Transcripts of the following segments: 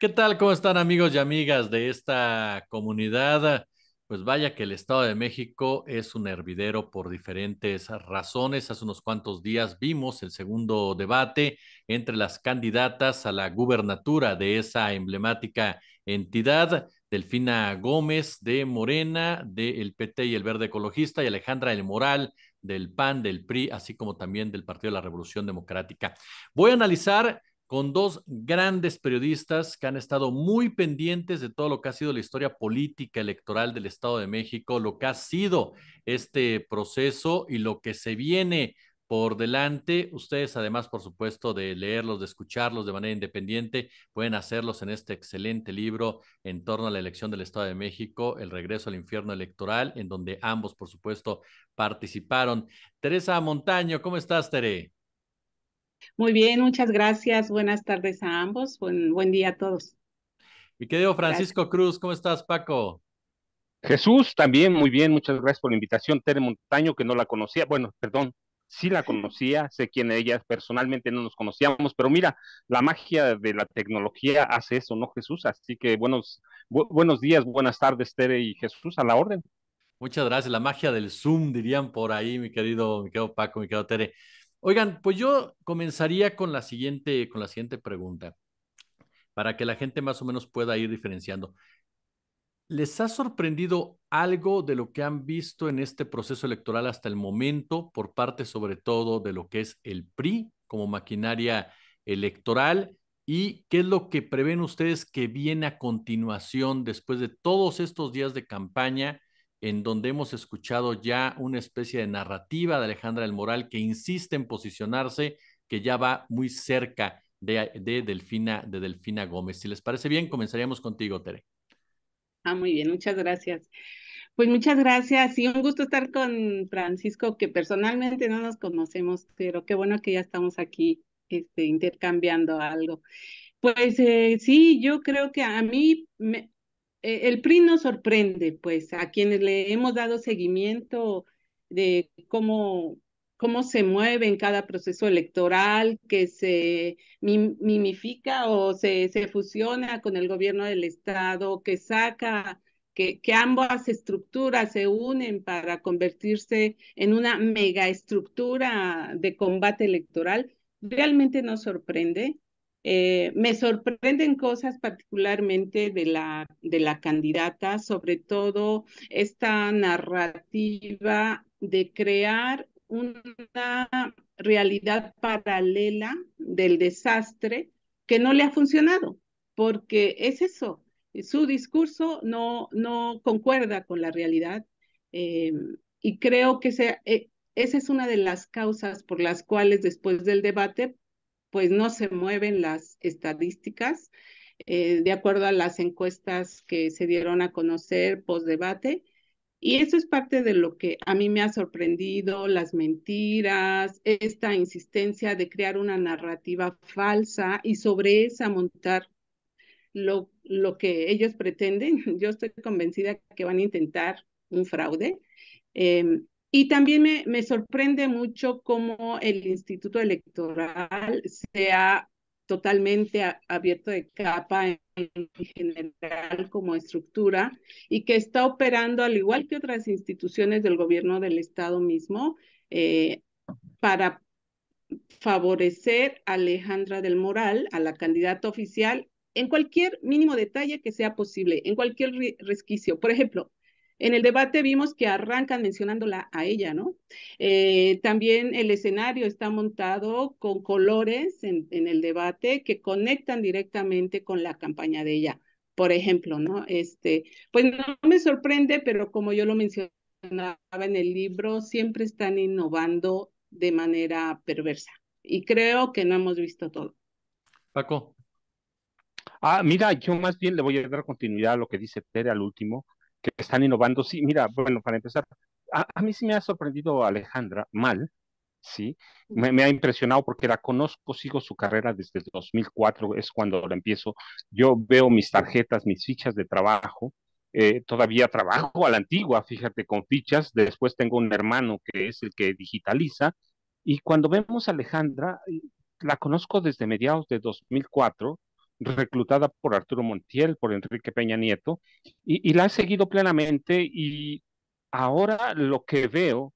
¿Qué tal? ¿Cómo están amigos y amigas de esta comunidad? Pues vaya que el Estado de México es un hervidero por diferentes razones. Hace unos cuantos días vimos el segundo debate entre las candidatas a la gubernatura de esa emblemática entidad. Delfina Gómez de Morena, del PT y el Verde Ecologista, y Alejandra El Moral del PAN, del PRI, así como también del Partido de la Revolución Democrática. Voy a analizar con dos grandes periodistas que han estado muy pendientes de todo lo que ha sido la historia política electoral del Estado de México, lo que ha sido este proceso y lo que se viene por delante. Ustedes, además, por supuesto, de leerlos, de escucharlos de manera independiente, pueden hacerlos en este excelente libro en torno a la elección del Estado de México, El regreso al infierno electoral, en donde ambos, por supuesto, participaron. Teresa Montaño, ¿cómo estás, Tere? Muy bien, muchas gracias. Buenas tardes a ambos. Buen, buen día a todos. Mi querido Francisco Cruz, ¿cómo estás, Paco? Jesús, también muy bien, muchas gracias por la invitación. Tere Montaño, que no la conocía, bueno, perdón, sí la conocía, sé quién ella, personalmente no nos conocíamos, pero mira, la magia de la tecnología hace eso, ¿no, Jesús? Así que buenos, buenos días, buenas tardes, Tere y Jesús, a la orden. Muchas gracias, la magia del Zoom, dirían por ahí, mi querido, mi querido Paco, mi querido Tere. Oigan, pues yo comenzaría con la siguiente, con la siguiente pregunta, para que la gente más o menos pueda ir diferenciando. ¿Les ha sorprendido algo de lo que han visto en este proceso electoral hasta el momento por parte sobre todo de lo que es el PRI como maquinaria electoral? ¿Y qué es lo que prevén ustedes que viene a continuación después de todos estos días de campaña en donde hemos escuchado ya una especie de narrativa de Alejandra del Moral que insiste en posicionarse, que ya va muy cerca de, Delfina, de Delfina Gómez. Si les parece bien, comenzaríamos contigo, Tere. Ah, muy bien, muchas gracias. Pues muchas gracias y un gusto estar con Francisco, que personalmente no nos conocemos, pero qué bueno que ya estamos aquí este, intercambiando algo. Pues eh, sí, yo creo que a mí me, eh, el PRI nos sorprende, pues, a quienes le hemos dado seguimiento de cómo, cómo se mueve en cada proceso electoral, que se mimifica o se, fusiona con el gobierno del Estado, que saca que, que, ambas estructuras se unen para convertirse en una megaestructura de combate electoral, realmente nos sorprende. Eh, me sorprenden cosas particularmente de la, de la candidata, sobre todo esta narrativa de crear una realidad paralela del desastre que no le ha funcionado, porque es eso, su discurso no, no concuerda con la realidad eh, y creo que eh, esa es una de las causas por las cuales después del debate pues no se mueven las estadísticas. Eh, de acuerdo a las encuestas que se dieron a conocer post debate. Y eso es parte de lo que a mí me ha sorprendido, las mentiras, esta insistencia de crear una narrativa falsa y sobre esa montar lo, lo que ellos pretenden. Yo estoy convencida que van a intentar un fraude. Em, y también me, me sorprende mucho cómo el Instituto Electoral sea totalmente abierto de capa en, general como estructura y que está operando al igual que otras instituciones del gobierno del Estado mismo eh, para favorecer a Alejandra del Moral, a la candidata oficial, en cualquier mínimo detalle que sea posible, en cualquier resquicio. Por ejemplo, en el debate vimos que arrancan mencionándola a ella, ¿no? Eh, también el escenario está montado con colores en, el debate que conectan directamente con la campaña de ella. Por ejemplo, ¿no? Este, pues no me sorprende, pero como yo lo mencionaba en el libro, siempre están innovando de manera perversa. Y creo que no hemos visto todo. Paco. Ah, mira, yo más bien le voy a dar continuidad a lo que dice Pere al último que están innovando. Sí, mira, bueno, para empezar, a, mí sí me ha sorprendido Alejandra mal, ¿sí? Me, ha impresionado porque la conozco, sigo su carrera desde el 2004, es cuando la empiezo. Yo veo mis tarjetas, mis fichas de trabajo. Eh, todavía trabajo a la antigua, fíjate, con fichas. Después tengo un hermano que es el que digitaliza. Y cuando vemos a Alejandra, la conozco desde mediados de 2004 reclutada por Arturo Montiel, por Enrique Peña Nieto, y, la he seguido plenamente y ahora lo que veo,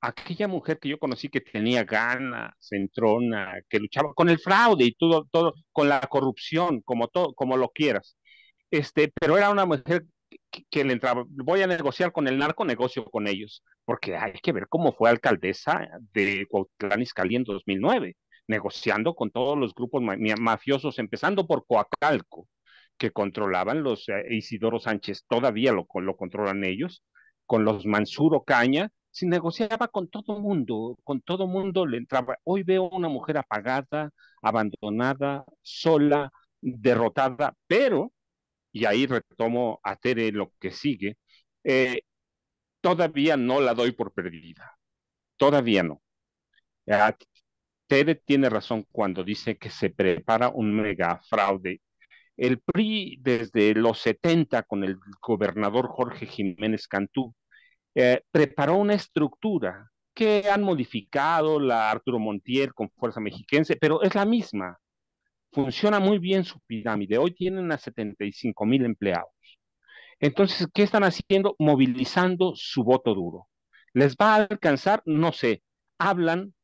aquella mujer que yo conocí que tenía ganas, centrona, que luchaba con el fraude y todo, todo con la corrupción, como, todo, como lo quieras, este, pero era una mujer que, le entraba, voy a negociar con el narco, negocio con ellos, porque hay que ver cómo fue alcaldesa de Cuautlán Iscali en 2009 negociando con todos los grupos mafiosos, empezando por Coacalco, que controlaban los eh, Isidoro Sánchez, todavía lo, controlan ellos, con los Mansuro Caña, se negociaba con todo mundo, con todo mundo le entraba. Hoy veo una mujer apagada, abandonada, sola, derrotada, pero, y ahí retomo a Tere lo que sigue, eh, todavía no la doy por perdida, todavía no tiene razón cuando dice que se prepara un mega fraude. El PRI desde los 70 con el gobernador Jorge Jiménez Cantú eh, preparó una estructura que han modificado la Arturo Montier con Fuerza Mexiquense, pero es la misma. Funciona muy bien su pirámide. Hoy tienen a 75 mil empleados. Entonces, ¿qué están haciendo? Movilizando su voto duro. ¿Les va a alcanzar? No sé. Hablan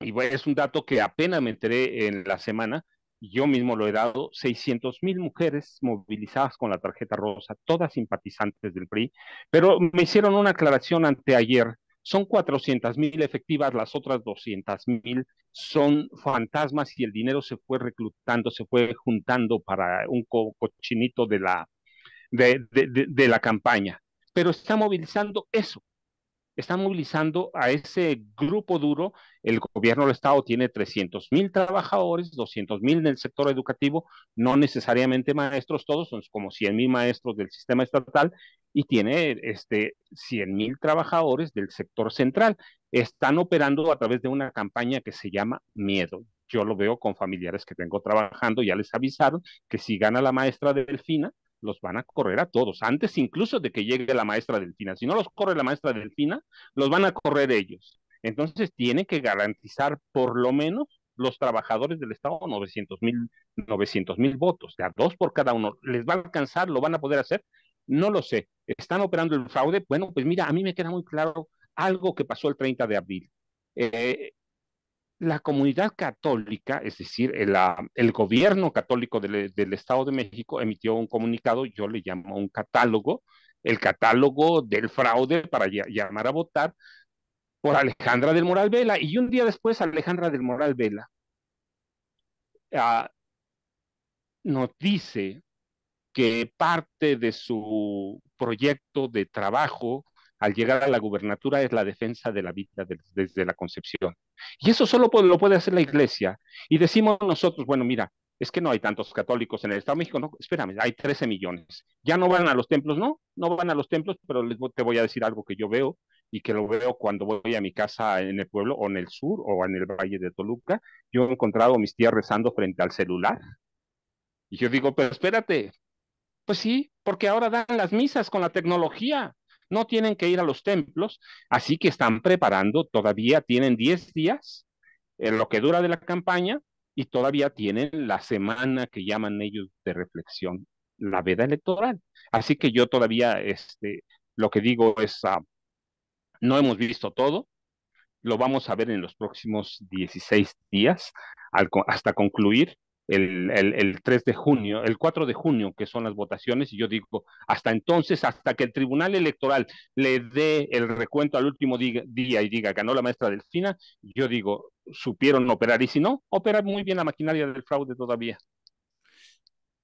y es un dato que apenas me enteré en la semana, yo mismo lo he dado, 600 mil mujeres movilizadas con la tarjeta rosa, todas simpatizantes del PRI, pero me hicieron una aclaración anteayer, son 400 mil efectivas, las otras 200 mil son fantasmas y el dinero se fue reclutando, se fue juntando para un cochinito de la, de la campaña. Pero está movilizando eso, están movilizando a ese grupo duro. El gobierno del Estado tiene 300 mil trabajadores, 200 mil en el sector educativo, no necesariamente maestros, todos son como 100 mil maestros del sistema estatal y tiene este, 100 mil trabajadores del sector central. Están operando a través de una campaña que se llama Miedo. Yo lo veo con familiares que tengo trabajando, ya les avisaron que si gana la maestra Delfina, los van a correr a todos, antes incluso de que llegue la maestra Delfina. Si no los corre la maestra Delfina, los van a correr ellos. Entonces tiene que garantizar por lo menos los trabajadores del Estado 900 mil 900, votos, sea, dos por cada uno. ¿Les va a alcanzar? ¿Lo van a poder hacer? No lo sé. ¿Están operando el fraude? Bueno, pues mira, a mí me queda muy claro algo que pasó el 30 de abril. Eh, la comunidad católica, es decir, el, ah, gobierno católico del, Estado de México emitió un comunicado, yo le llamo un catálogo, el catálogo del fraude para llamar a votar por Alejandra del Moral Vela. Y un día después Alejandra del Moral Vela ah, nos dice que parte de su proyecto de trabajo al llegar a la gubernatura es la defensa de la vida desde la concepción. Y eso solo lo puede hacer la iglesia. Y decimos nosotros, bueno, mira, es que no hay tantos católicos en el Estado de México, no, espérame, hay 13 millones. Ya no van a los templos, no, no van a los templos, pero les, te voy a decir algo que yo veo y que lo veo cuando voy a mi casa en el pueblo o en el sur o en el valle de Toluca. Yo he encontrado a mis tías rezando frente al celular. Y yo digo, pero espérate, pues sí, porque ahora dan las misas con la tecnología no tienen que ir a los templos, así que están preparando, todavía tienen 10 días, en eh, lo que dura de la campaña, y todavía tienen la semana que llaman ellos de reflexión, la veda electoral. Así que yo todavía, este, lo que digo es, ah, no hemos visto todo, lo vamos a ver en los próximos 16 días hasta concluir el, 3 de junio, el 4 de junio, que son las votaciones, y yo digo, hasta entonces, hasta que el Tribunal Electoral le dé el recuento al último día y diga, ganó la maestra Delfina, yo digo, supieron operar, y si no, opera muy bien la maquinaria del fraude todavía.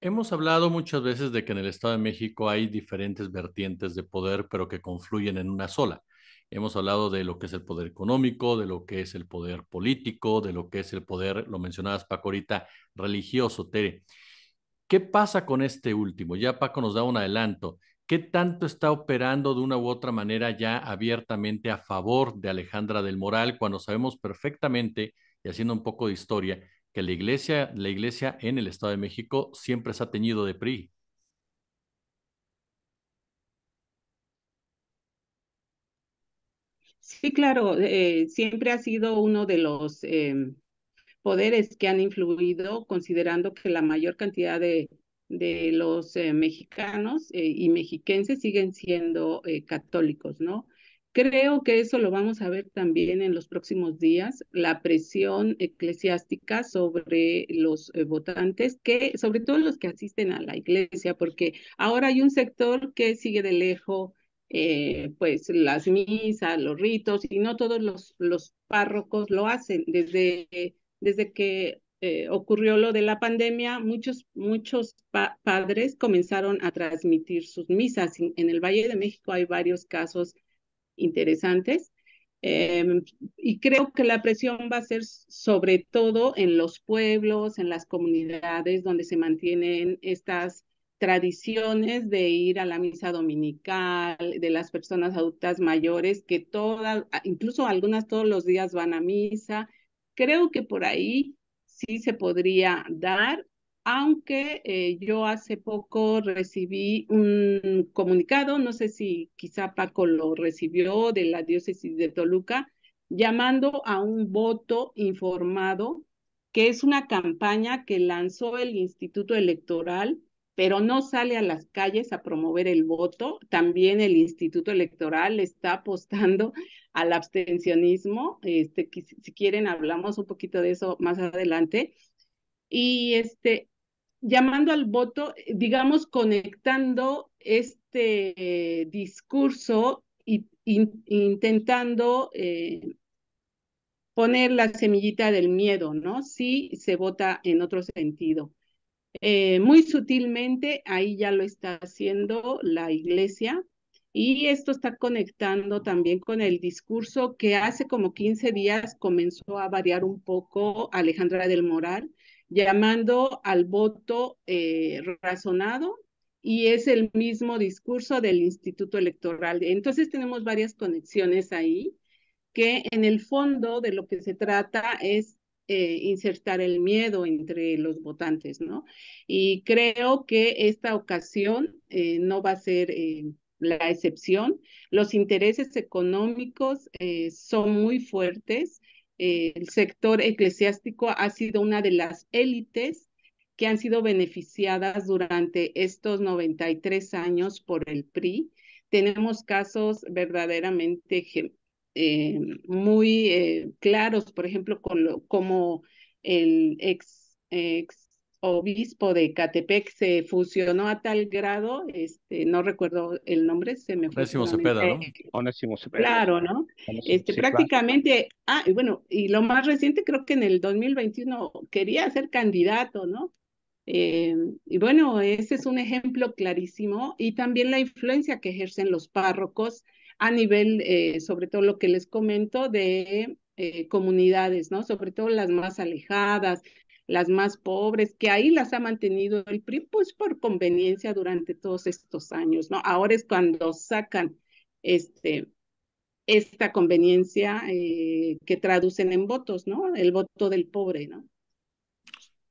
Hemos hablado muchas veces de que en el Estado de México hay diferentes vertientes de poder, pero que confluyen en una sola. Hemos hablado de lo que es el poder económico, de lo que es el poder político, de lo que es el poder, lo mencionabas Paco ahorita, religioso, Tere. ¿Qué pasa con este último? Ya Paco nos da un adelanto. ¿Qué tanto está operando de una u otra manera ya abiertamente a favor de Alejandra del Moral cuando sabemos perfectamente, y haciendo un poco de historia, que la iglesia, la iglesia en el Estado de México siempre se ha teñido de PRI? Sí, claro, eh, siempre ha sido uno de los em, poderes que han influido, considerando que la mayor cantidad de, de los eh, mexicanos eh, y mexiquenses siguen siendo católicos, ¿no? Creo que eso lo vamos a ver también en los próximos días, la presión eclesiástica sobre los votantes, que sobre todo los que asisten a la iglesia, porque ahora hay un sector que sigue de lejos eh, pues las misas, los ritos, y no todos los, los párrocos lo hacen. Desde, desde que eh, ocurrió lo de la pandemia, muchos, muchos padres comenzaron a transmitir sus misas. En el Valle de México hay varios casos interesantes. Em, y creo que la presión va a ser sobre todo en los pueblos, en las comunidades donde se mantienen estas tradiciones de ir a la misa dominical, de las personas adultas mayores que todas, incluso algunas todos los días van a misa. Creo que por ahí sí se podría dar, aunque eh, yo hace poco recibí un comunicado, no sé si quizá Paco lo recibió de la diócesis de Toluca, llamando a un voto informado, que es una campaña que lanzó el Instituto Electoral pero no sale a las calles a promover el voto. También el Instituto Electoral está apostando al abstencionismo. Este, si quieren, hablamos un poquito de eso más adelante. Y este, llamando al voto, digamos, conectando este eh, discurso y, intentando eh, poner la semillita del miedo, ¿no? Si se vota en otro sentido. Eh, muy sutilmente, ahí ya lo está haciendo la iglesia y esto está conectando también con el discurso que hace como 15 días comenzó a variar un poco Alejandra del Moral, llamando al voto eh, razonado y es el mismo discurso del Instituto Electoral. Entonces tenemos varias conexiones ahí que en el fondo de lo que se trata es eh, insertar el miedo entre los votantes, ¿no? Y creo que esta ocasión eh, no va a ser eh, la excepción. Los intereses económicos son muy fuertes. el sector eclesiástico ha sido una de las élites que han sido beneficiadas durante estos 93 años por el PRI. Tenemos casos verdaderamente eh, muy eh, claros, por ejemplo, con lo, como el ex, obispo de Catepec se fusionó a tal grado, este, no recuerdo el nombre, se me fue. Onésimo Cepeda, ¿no? Claro, ¿no? este, prácticamente, ah, y bueno, y lo más reciente creo que en el 2021 quería ser candidato, ¿no? Eh, y bueno, ese es un ejemplo clarísimo y también la influencia que ejercen los párrocos a nivel, eh, sobre todo lo que les comento, de eh, comunidades, ¿no? Sobre todo las más alejadas, las más pobres, que ahí las ha mantenido el PRI, pues por conveniencia durante todos estos años, ¿no? Ahora es cuando sacan este, esta conveniencia eh, que traducen en votos, ¿no? El voto del pobre, ¿no?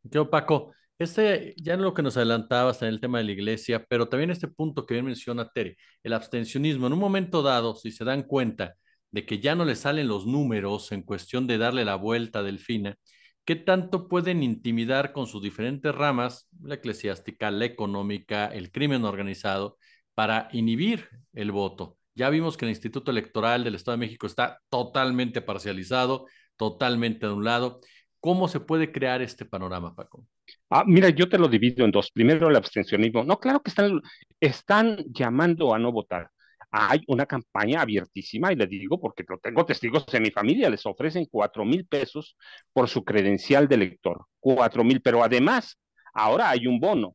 Yo, Paco, este, ya en lo que nos adelantabas en el tema de la iglesia, pero también este punto que bien menciona Terry, el abstencionismo, en un momento dado, si se dan cuenta de que ya no le salen los números en cuestión de darle la vuelta a Delfina, ¿qué tanto pueden intimidar con sus diferentes ramas, la eclesiástica, la económica, el crimen organizado, para inhibir el voto? Ya vimos que el Instituto Electoral del Estado de México está totalmente parcializado, totalmente de un lado. ¿Cómo se puede crear este panorama, Paco? Ah, mira, yo te lo divido en dos. Primero, el abstencionismo. No, claro que están, están llamando a no votar. Hay una campaña abiertísima, y le digo porque tengo testigos en mi familia, les ofrecen cuatro mil pesos por su credencial de elector. Cuatro mil, pero además, ahora hay un bono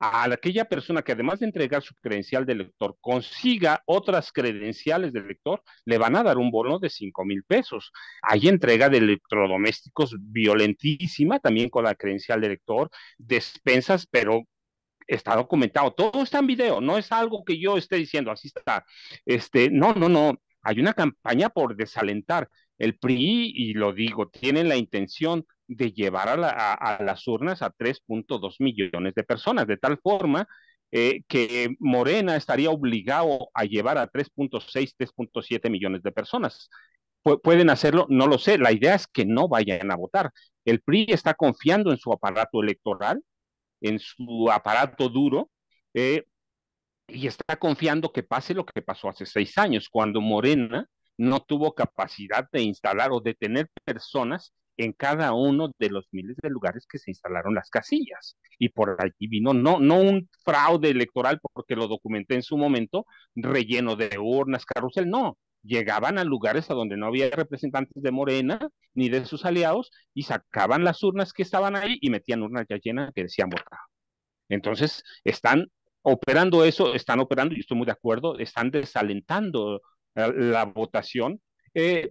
a aquella persona que además de entregar su credencial de lector consiga otras credenciales de lector, le van a dar un bono de 5 mil pesos. Hay entrega de electrodomésticos violentísima también con la credencial de lector, despensas, pero está documentado, todo está en video, no es algo que yo esté diciendo, así está. Este, no, no, no, hay una campaña por desalentar. El PRI, y lo digo, tienen la intención de llevar a, las urnas a 3.2 millones de personas, de tal forma eh, que Morena estaría obligado a llevar a 3.6, 3.7 millones de personas. pueden hacerlo, no lo sé. La idea es que no vayan a votar. El PRI está confiando en su aparato electoral, en su aparato duro, eh, y está confiando que pase lo que pasó hace seis años, cuando Morena no tuvo capacidad de instalar o de tener personas en cada uno de los miles de lugares que se instalaron las casillas. Y por allí vino, no, no un fraude electoral, porque lo documenté en su momento, relleno de urnas, carrusel, no. Llegaban a lugares a donde no había representantes de Morena ni de sus aliados y sacaban las urnas que estaban ahí y metían urnas ya llenas que decían votado Entonces, están operando eso, están operando, y estoy muy de acuerdo, están desalentando la votación. Eh,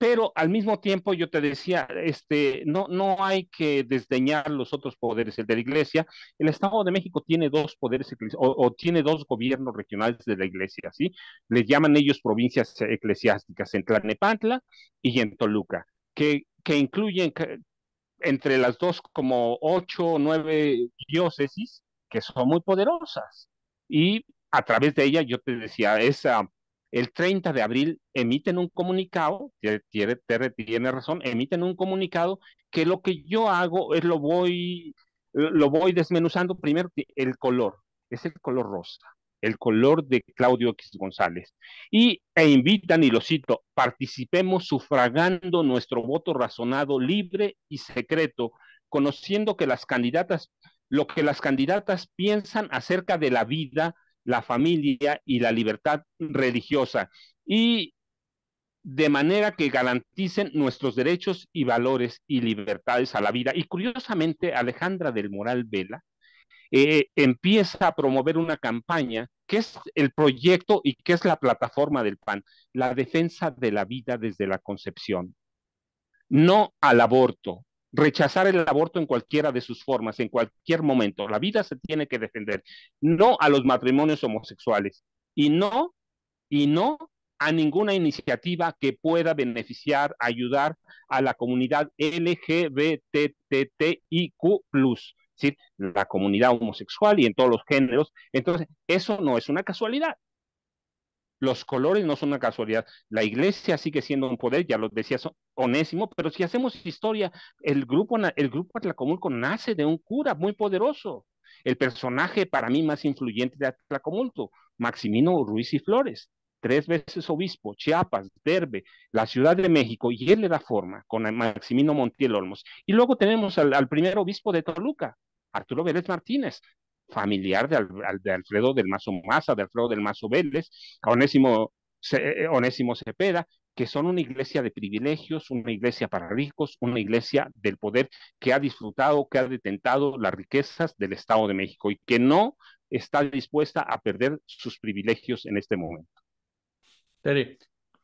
pero al mismo tiempo yo te decía, este, no, no hay que desdeñar los otros poderes, el de la Iglesia. El Estado de México tiene dos poderes o, tiene dos gobiernos regionales de la Iglesia, ¿sí? Les llaman ellos provincias eclesiásticas en Tlanepantla y en Toluca, que, que incluyen entre las dos como ocho o nueve diócesis que son muy poderosas. Y a través de ella, yo te decía, esa el 30 de abril emiten un comunicado, tiene, tiene razón, emiten un comunicado que lo que yo hago es lo voy, lo voy desmenuzando primero el color, es el color rosa, el color de Claudio X González. Y e invitan, y lo cito, participemos sufragando nuestro voto razonado, libre y secreto, conociendo que las candidatas, lo que las candidatas piensan acerca de la vida, la familia y la libertad religiosa y de manera que garanticen nuestros derechos y valores y libertades a la vida. Y curiosamente, Alejandra del Moral Vela eh, empieza a promover una campaña que es el proyecto y que es la plataforma del PAN, la defensa de la vida desde la concepción, no al aborto, rechazar el aborto en cualquiera de sus formas, en cualquier momento. La vida se tiene que defender, no a los matrimonios homosexuales y no, y no a ninguna iniciativa que pueda beneficiar, ayudar a la comunidad LGBTTIQ+, la comunidad homosexual y en todos los géneros. Entonces, eso no es una casualidad. Los colores no son una casualidad. La iglesia sigue siendo un poder, ya lo decías Onésimo, pero si hacemos historia, el grupo, el grupo Atlacomulco nace de un cura muy poderoso. El personaje para mí más influyente de Atlacomulco, Maximino Ruiz y Flores, tres veces obispo, Chiapas, Verbe, la Ciudad de México, y él le da forma con Maximino Montiel Olmos. Y luego tenemos al primer obispo de Toluca, Arturo Vélez Martínez, familiar de, Alfredo del Mazo Maza, de Alfredo del Mazo Vélez, a Onésimo, eh, Onésimo Cepeda, que son una iglesia de privilegios, una iglesia para ricos, una iglesia del poder que ha disfrutado, que ha detentado las riquezas del Estado de México y que no está dispuesta a perder sus privilegios en este momento. Tere,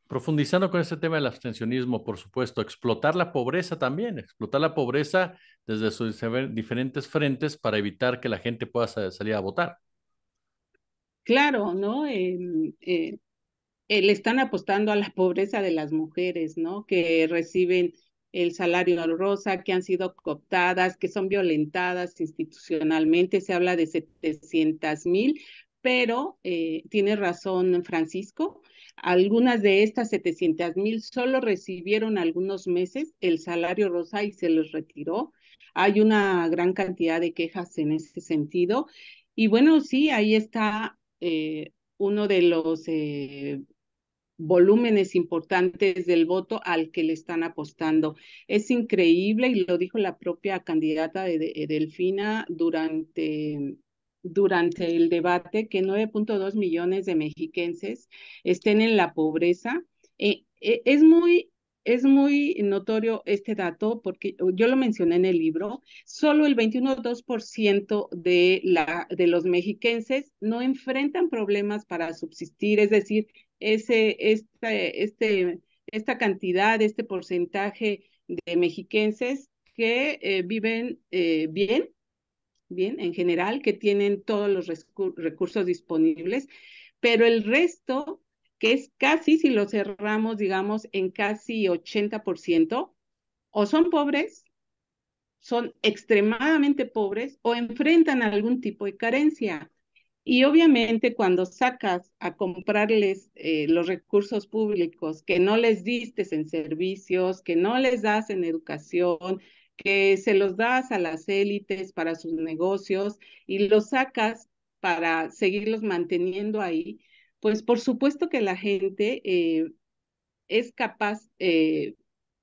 profundizando con este tema del abstencionismo, por supuesto, explotar la pobreza también, explotar la pobreza desde diferentes frentes para evitar que la gente pueda salir a votar. Claro, ¿no? Eh, eh, le están apostando a la pobreza de las mujeres, ¿no? Que reciben el salario rosa, que han sido cooptadas, que son violentadas institucionalmente. Se habla de 700 mil, pero eh, tiene razón Francisco. Algunas de estas 700 mil solo recibieron algunos meses el salario rosa y se los retiró. Hay una gran cantidad de quejas en ese sentido. Y bueno, sí, ahí está eh, uno de los eh, volúmenes importantes del voto al que le están apostando. Es increíble, y lo dijo la propia candidata de, eh, Delfina durante durante el debate que 9.2 millones de mexiquenses estén en la pobreza. es muy es muy notorio este dato porque yo lo mencioné en el libro, solo el 21.2% de, de los mexiquenses no enfrentan problemas para subsistir, es decir, este, este, esta cantidad, este porcentaje de mexiquenses que eh, viven eh, bien, bien en general, que tienen todos los recursos disponibles, pero el resto que es casi, si lo cerramos, digamos, en casi 80%, o son pobres, son extremadamente pobres o enfrentan algún tipo de carencia. Y obviamente cuando sacas a comprarles eh, los recursos públicos que no les distes en servicios, que no les das en educación, que se los das a las élites para sus negocios y los sacas para seguirlos manteniendo ahí, pues por supuesto que la gente eh, es capaz eh,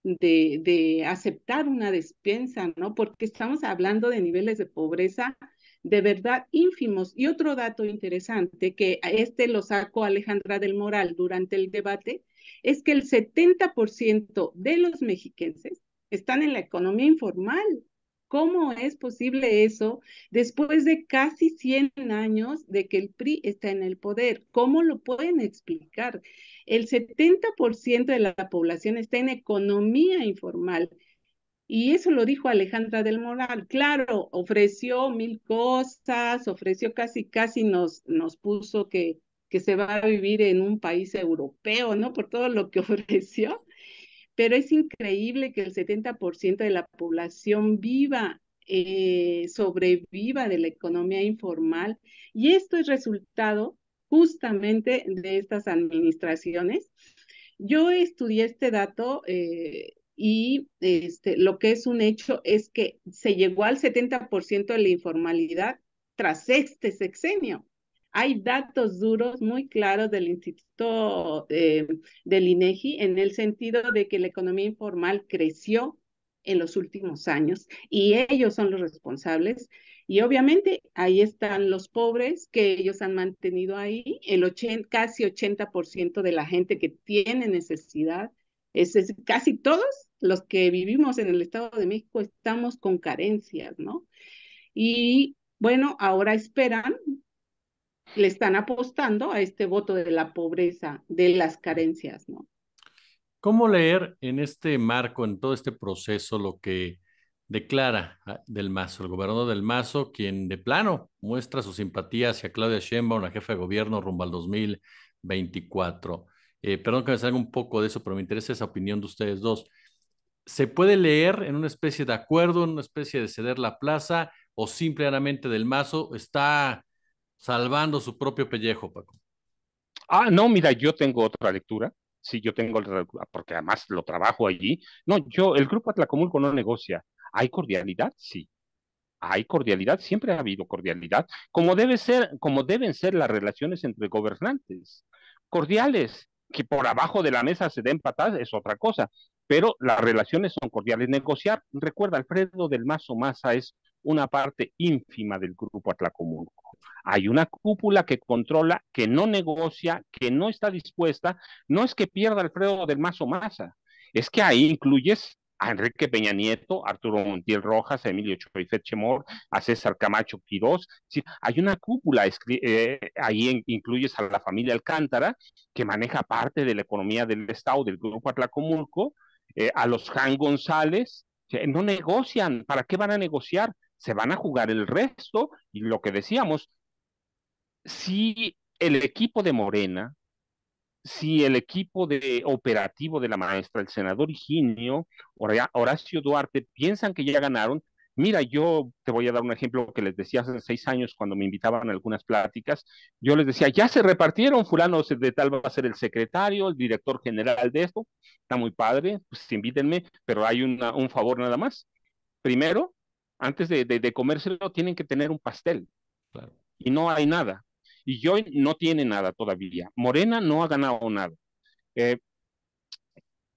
de, de, aceptar una despensa, ¿no? Porque estamos hablando de niveles de pobreza de verdad ínfimos. Y otro dato interesante que este lo sacó Alejandra del Moral durante el debate es que el 70% de los mexiquenses están en la economía informal. ¿Cómo es posible eso después de casi 100 años de que el PRI está en el poder? ¿Cómo lo pueden explicar? El 70% de la población está en economía informal. Y eso lo dijo Alejandra del Moral. Claro, ofreció mil cosas, ofreció casi, casi nos, nos puso que, que se va a vivir en un país europeo, ¿no? Por todo lo que ofreció pero es increíble que el 70% de la población viva, eh, sobreviva de la economía informal y esto es resultado justamente de estas administraciones. Yo estudié este dato eh, y este, lo que es un hecho es que se llegó al 70% de la informalidad tras este sexenio. Hay datos duros muy claros del Instituto eh, del INEGI en el sentido de que la economía informal creció en los últimos años y ellos son los responsables. Y obviamente ahí están los pobres que ellos han mantenido ahí, el casi 80% de la gente que tiene necesidad, es, casi todos los que vivimos en el Estado de México estamos con carencias, ¿no? Y bueno, ahora esperan le están apostando a este voto de la pobreza, de las carencias, ¿no? ¿Cómo leer en este marco, en todo este proceso, lo que declara ah, Del Mazo, el gobernador Del Mazo, quien de plano muestra su simpatía hacia Claudia Sheinbaum, una jefa de gobierno rumbo al 2024? veinticuatro? Eh, perdón que me salga un poco de eso, pero me interesa esa opinión de ustedes dos. ¿Se puede leer en una especie de acuerdo, en una especie de ceder la plaza, o simplemente Del Mazo está salvando su propio pellejo, Paco. Ah, no, mira, yo tengo otra lectura. Sí, yo tengo, porque además lo trabajo allí. No, yo, el grupo Atlacomulco no negocia. ¿Hay cordialidad? Sí. Hay cordialidad, siempre ha habido cordialidad, como debe ser, como deben ser las relaciones entre gobernantes. Cordiales, que por abajo de la mesa se den patadas es otra cosa, pero las relaciones son cordiales. Negociar, recuerda, Alfredo del Mazo Maza es una parte ínfima del grupo Atlacomulco. Hay una cúpula que controla, que no negocia, que no está dispuesta. No es que pierda Alfredo del Mazo Maza, es que ahí incluyes a Enrique Peña Nieto, Arturo Montiel Rojas, a Emilio Choifet Chemor, a César Camacho Quirós. hay una cúpula, eh, ahí incluyes a la familia Alcántara, que maneja parte de la economía del Estado, del Grupo Atlacomulco, eh, a los Jan González, no negocian, ¿para qué van a negociar? se van a jugar el resto y lo que decíamos, si el equipo de Morena, si el equipo de operativo de la maestra, el senador Higinio, Horacio Duarte, piensan que ya ganaron, mira, yo te voy a dar un ejemplo que les decía hace seis años cuando me invitaban a algunas pláticas, yo les decía, ya se repartieron, fulano de tal va a ser el secretario, el director general de esto, está muy padre, pues invítenme, pero hay un favor nada más. Primero, antes de, comérselo tienen que tener un pastel. Y no hay nada. Y yo no tiene nada todavía. Morena no ha ganado nada. Eh,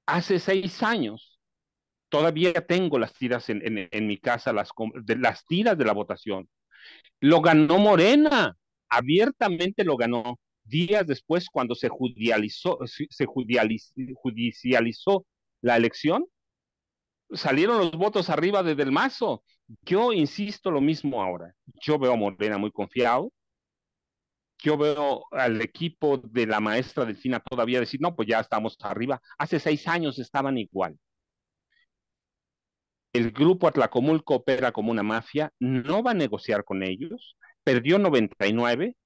hace seis años todavía tengo las tiras en, mi casa, las, las tiras de la votación. Lo ganó Morena, abiertamente lo ganó. Días después, cuando se judicializó, se judicializó la elección, salieron los votos arriba desde el mazo yo insisto lo mismo ahora. Yo veo a Morena muy confiado. Yo veo al equipo de la maestra Delfina todavía decir, no, pues ya estamos arriba. Hace seis años estaban igual. El grupo Atlacomulco opera como una mafia, no va a negociar con ellos, perdió 99,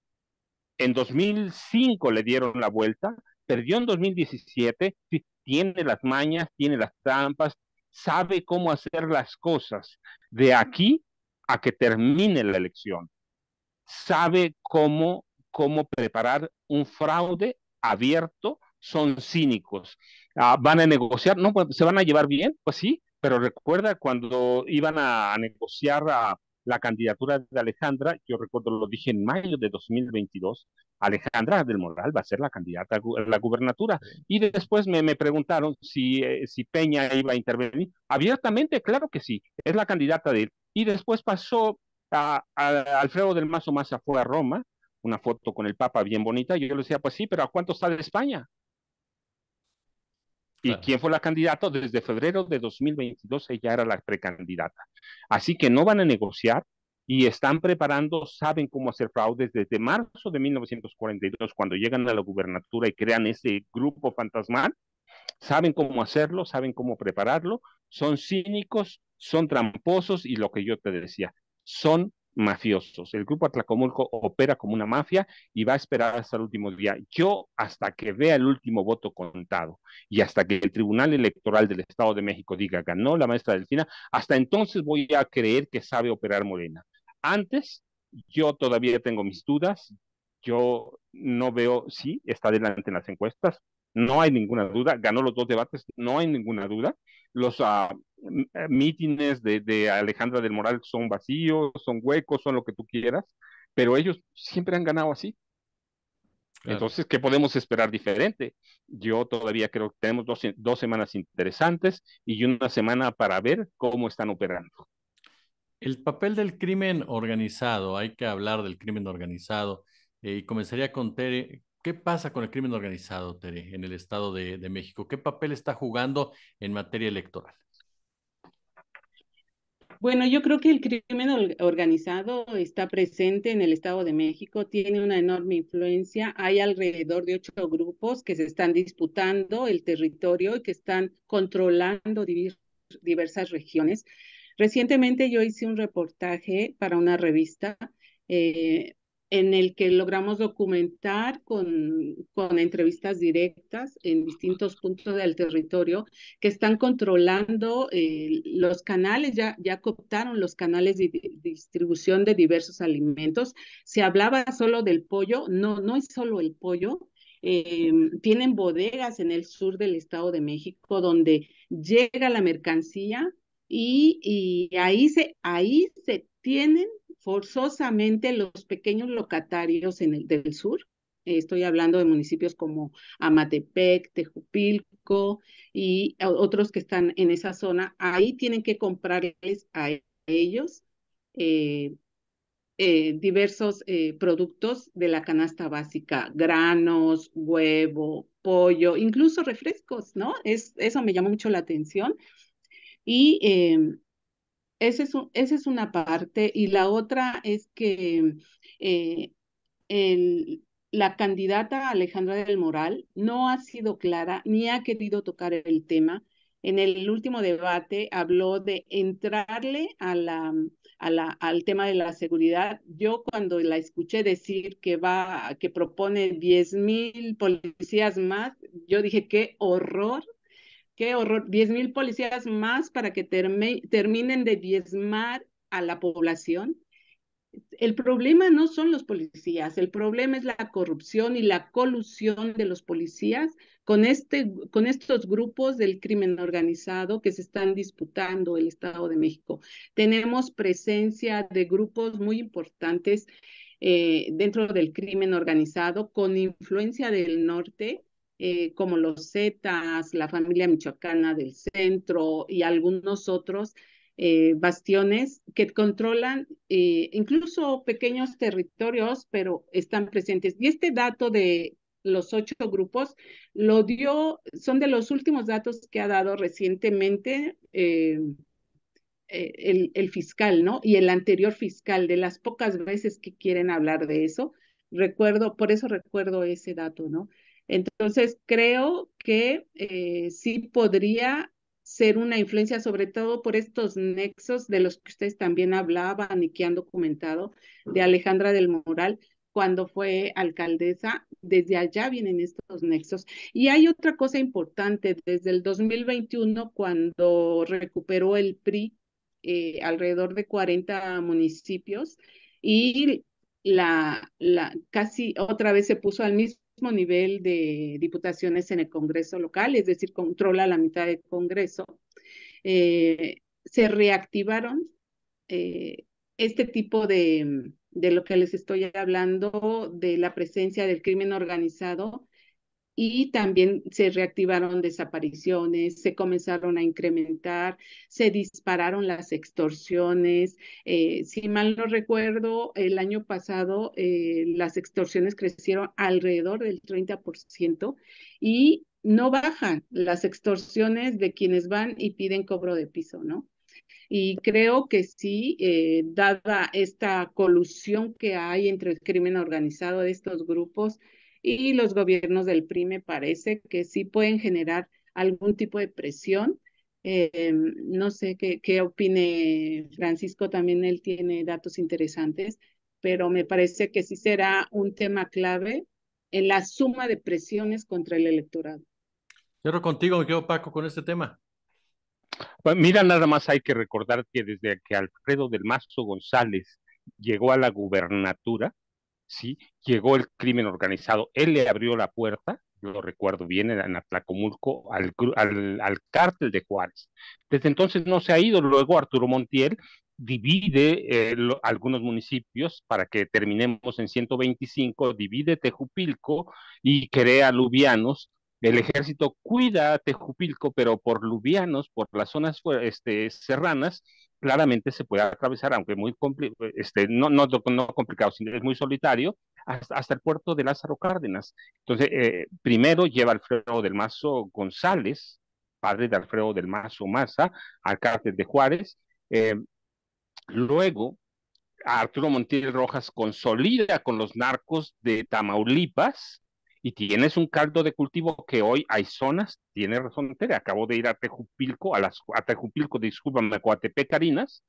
en 2005 le dieron la vuelta, perdió en 2017, tiene las mañas, tiene las trampas, sabe cómo hacer las cosas de aquí a que termine la elección. Sabe cómo, cómo preparar un fraude abierto. Son cínicos. Ah, ¿Van a negociar? No, pues, ¿se van a llevar bien? Pues sí, pero recuerda cuando iban a, negociar la candidatura de Alejandra, yo recuerdo, lo dije en mayo de 2022, Alejandra del Moral va a ser la candidata a la gubernatura. Y después me, preguntaron si, eh, si Peña iba a intervenir. Abiertamente, claro que sí, es la candidata de él. Y después pasó a, Alfredo del Mazo más fue a Roma, una foto con el Papa bien bonita, yo le decía, pues sí, pero ¿a cuánto está de España? ¿Y quién fue la candidata? Desde febrero de 2022 ella era la precandidata. Así que no van a negociar, y están preparando, saben cómo hacer fraudes desde marzo de 1942, cuando llegan a la gubernatura y crean ese grupo fantasmal, saben cómo hacerlo, saben cómo prepararlo, son cínicos, son tramposos y lo que yo te decía, son mafiosos. El grupo Atlacomulco opera como una mafia y va a esperar hasta el último día. Yo, hasta que vea el último voto contado y hasta que el Tribunal Electoral del Estado de México diga ganó la maestra Delfina, hasta entonces voy a creer que sabe operar Morena antes, yo todavía tengo mis dudas, yo no veo, si está adelante en las encuestas, no hay ninguna duda, ganó los dos debates, no hay ninguna duda. Los ah, eh, mítines de, Alejandra del Moral son vacíos, son huecos, son lo que tú quieras, pero ellos siempre han ganado así. Entonces, ¿qué podemos esperar diferente? Yo todavía creo que tenemos dos, dos semanas interesantes y una semana para ver cómo están operando. El papel del crimen organizado, hay que hablar del crimen organizado. Eh, y comenzaría con Tere. ¿Qué pasa con el crimen organizado, Tere, en el Estado de México? ¿Qué papel está jugando en materia electoral? Bueno, yo creo que el crimen organizado está presente en el Estado de México, tiene una enorme influencia. Hay alrededor de ocho grupos que se están disputando el territorio y que están controlando diversas regiones. Recientemente yo hice un reportaje para una revista eh, en el que logramos documentar con, entrevistas directas en distintos puntos del territorio que están controlando eh, los canales, ya, ya cooptaron los canales de, distribución de diversos alimentos. Se hablaba solo del pollo, no, no es solo el pollo. Eh, tienen bodegas en el sur del Estado de México donde llega la mercancía y, ahí, se, ahí se tienen forzosamente los pequeños locatarios en el, del sur. Estoy hablando de municipios como Amatepec, Tejupilco y otros que están en esa zona. Ahí tienen que comprarles a ellos eh, eh, diversos eh, productos de la canasta básica, granos, huevo, pollo, incluso refrescos, ¿no? Es, eso me llamó mucho la atención y eh, em, esa, es un, esa es una parte. Y la otra es que eh, la candidata Alejandra del Moral no ha sido clara ni ha querido tocar el tema. En el último debate habló de entrarle a la, a la, al tema de la seguridad. Yo cuando la escuché decir que va, que propone 10 mil policías más, yo dije, qué horror Qué horror, 10 mil policías más para que terminen de diezmar a la población. El problema no son los policías, el problema es la corrupción y la colusión de los policías con, este, con estos grupos del crimen organizado que se están disputando el Estado de México. Tenemos presencia de grupos muy importantes eh, dentro del crimen organizado con influencia del norte eh, como los Zetas, la familia michoacana del centro y algunos otros eh, bastiones que controlan eh, incluso pequeños territorios, pero están presentes. Y este dato de los ocho grupos lo dio, son de los últimos datos que ha dado recientemente. el, fiscal, ¿no? Y el anterior fiscal, de las pocas veces que quieren hablar de eso, recuerdo, por eso recuerdo ese dato, ¿no? Entonces, creo que eh, sí podría ser una influencia, sobre todo por estos nexos de los que ustedes también hablaban y que han documentado de Alejandra del Moral cuando fue alcaldesa, desde allá vienen estos nexos. Y hay otra cosa importante, desde el 2021, cuando recuperó el PRI eh, alrededor de 40 municipios y la, la casi otra vez se puso al mismo nivel de diputaciones en el Congreso local, es decir, controla la mitad del Congreso, eh, se reactivaron eh, este tipo de, de lo que les estoy hablando, de la presencia del crimen organizado y también se reactivaron desapariciones, se comenzaron a incrementar, se dispararon las extorsiones. Eh, si mal no recuerdo, el año pasado eh, las extorsiones crecieron alrededor del 30% y no bajan las extorsiones de quienes van y piden cobro de piso, ¿no? Y creo que sí, eh, dada esta colusión que hay entre el crimen organizado de estos grupos, y los gobiernos del PRI me parece que sí pueden generar algún tipo de presión. Eh, no sé qué, qué opine Francisco, también él tiene datos interesantes, pero me parece que sí será un tema clave en la suma de presiones contra el electorado. Cierro contigo, me Paco con este tema. Pues mira, nada más hay que recordar que desde que Alfredo del Mazo González llegó a la gubernatura, ¿sí? Llegó el crimen organizado, él le abrió la puerta, lo recuerdo bien, en Atlacomulco, al, al, al cártel de Juárez. Desde entonces no se ha ido, luego Arturo Montiel divide eh, algunos municipios para que terminemos en 125, divide Tejupilco y crea Lubianos. El ejército cuida a Tejupilco, pero por Lubianos, por las zonas este, serranas, claramente se puede atravesar, aunque muy este, no, no, complicado, sino es muy solitario, hasta, el puerto de Lázaro Cárdenas. Entonces, eh, primero lleva Alfredo del Mazo González, padre de Alfredo del Mazo Maza, al cártel de Juárez. Eh, luego, Arturo Montiel Rojas consolida con los narcos de Tamaulipas y tienes un caldo de cultivo que hoy hay zonas, tiene razón acabo de ir a Tejupilco, a las a Tejupilco, discúlpame, a Coatepecarinas,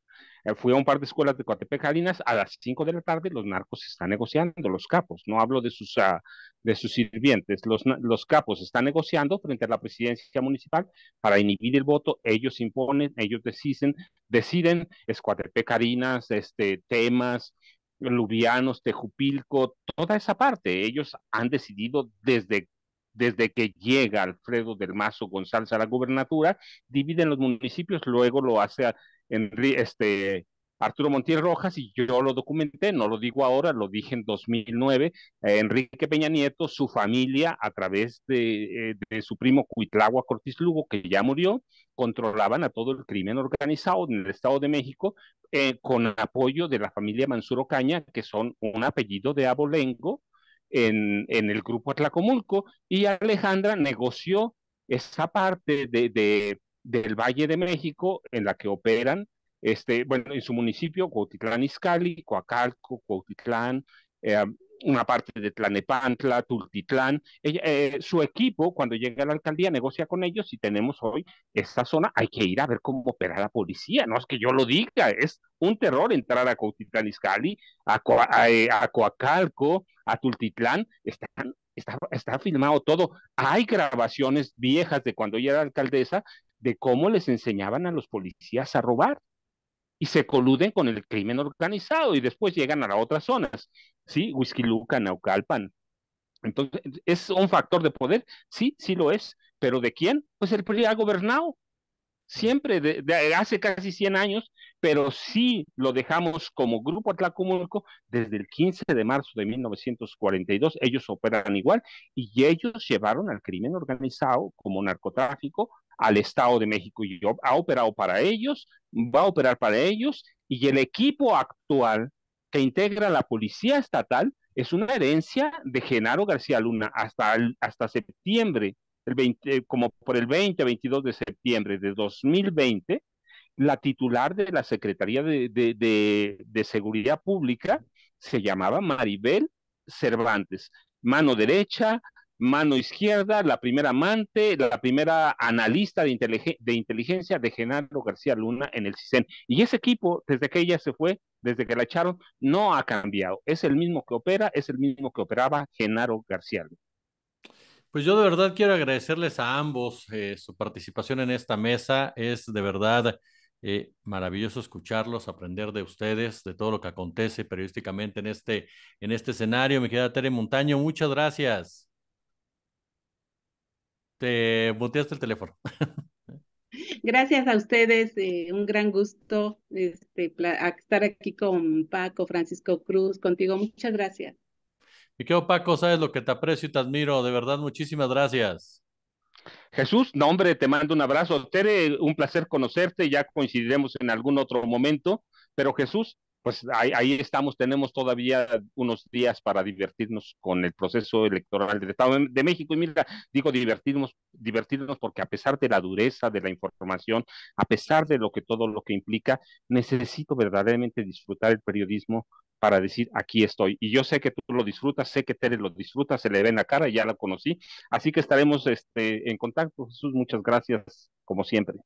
eh, fui a un par de escuelas de Coatepecarinas, a las 5 de la tarde los narcos están negociando, los capos, no hablo de sus, ah, de sus sirvientes, los, los capos están negociando frente a la presidencia municipal para inhibir el voto, ellos imponen, ellos deciden, deciden, es Coatepecarinas, este, temas, Lubianos, Tejupilco, toda esa parte. Ellos han decidido desde, desde que llega Alfredo del Mazo González a la gubernatura, dividen los municipios, luego lo hace a, este, Arturo Montiel Rojas y yo lo documenté, no lo digo ahora, lo dije en 2009, eh, Enrique Peña Nieto, su familia a través de, eh, su primo Cuitlagua Cortis Lugo, que ya murió, controlaban a todo el crimen organizado en el Estado de México eh, con apoyo de la familia Mansuro Caña, que son un apellido de abolengo en, el grupo Atlacomulco, y Alejandra negoció esa parte del Valle de México en la que operan este, bueno, en su municipio, Coatitlán Izcalli, Coacalco, Coatitlán eh, una parte de Tlanepantla, Tultitlán. Eh, su equipo, cuando llega a la alcaldía, negocia con ellos y tenemos hoy esta zona. Hay que ir a ver cómo opera la policía. No es que yo lo diga, es un terror entrar a Coatitlán Izcalli, eh, a, Coacalco, a Tultitlán. está, está filmado todo. Hay grabaciones viejas de cuando ella era alcaldesa de cómo les enseñaban a los policías a robar y se coluden con el crimen organizado y después llegan a otras zonas, ¿sí? Huizquiluca, Naucalpan. Entonces, ¿es un factor de poder? Sí, sí lo es, pero ¿de quién? Pues el PRI ha gobernado siempre, hace casi 100 años, pero sí lo dejamos como Grupo Atlacomulco desde el 15 de marzo de 1942. Ellos operan igual y ellos llevaron al crimen organizado como narcotráfico al Estado de México y ha operado para ellos, va a operar para ellos y el equipo actual que integra la Policía Estatal es una herencia de Genaro García Luna hasta, hasta septiembre, el como por el 20, 22 de septiembre de 2020, la titular de la Secretaría de Seguridad Pública se llamaba Maribel Cervantes, mano derecha, mano izquierda, la primera amante, la primera analista de, de, inteligencia de Genaro García Luna en el CISEN. Y ese equipo, desde que ella se fue, desde que la echaron, no ha cambiado. Es el mismo que opera, es el mismo que operaba Genaro García Luna. Pues yo de verdad quiero agradecerles a ambos eh, su participación en esta mesa. Es de verdad eh, maravilloso escucharlos, aprender de ustedes, de todo lo que acontece periodísticamente en este, en este escenario. Mi querida Tere Montaño, muchas gracias te boteaste el teléfono. Gracias a ustedes, eh, un gran gusto este, estar aquí con Paco, Francisco Cruz, contigo. Muchas gracias. Y Paco, sabes lo que te aprecio y te admiro. De verdad, muchísimas gracias. Jesús, no hombre, te mando un abrazo. Tere, un placer conocerte. Ya coincidiremos en algún otro momento. Pero Jesús, pues ahí, estamos, tenemos todavía unos días para divertirnos con el proceso electoral del Estado de México. Y mira, digo divertirnos, divertirnos porque a pesar de la dureza de la información, a pesar de lo que todo lo que implica, necesito verdaderamente disfrutar el periodismo para decir aquí estoy. Y yo sé que tú lo disfrutas, sé que Tere lo disfruta, se le ve en la cara, ya la conocí. Así que estaremos este, en contacto. Jesús, muchas gracias, como siempre.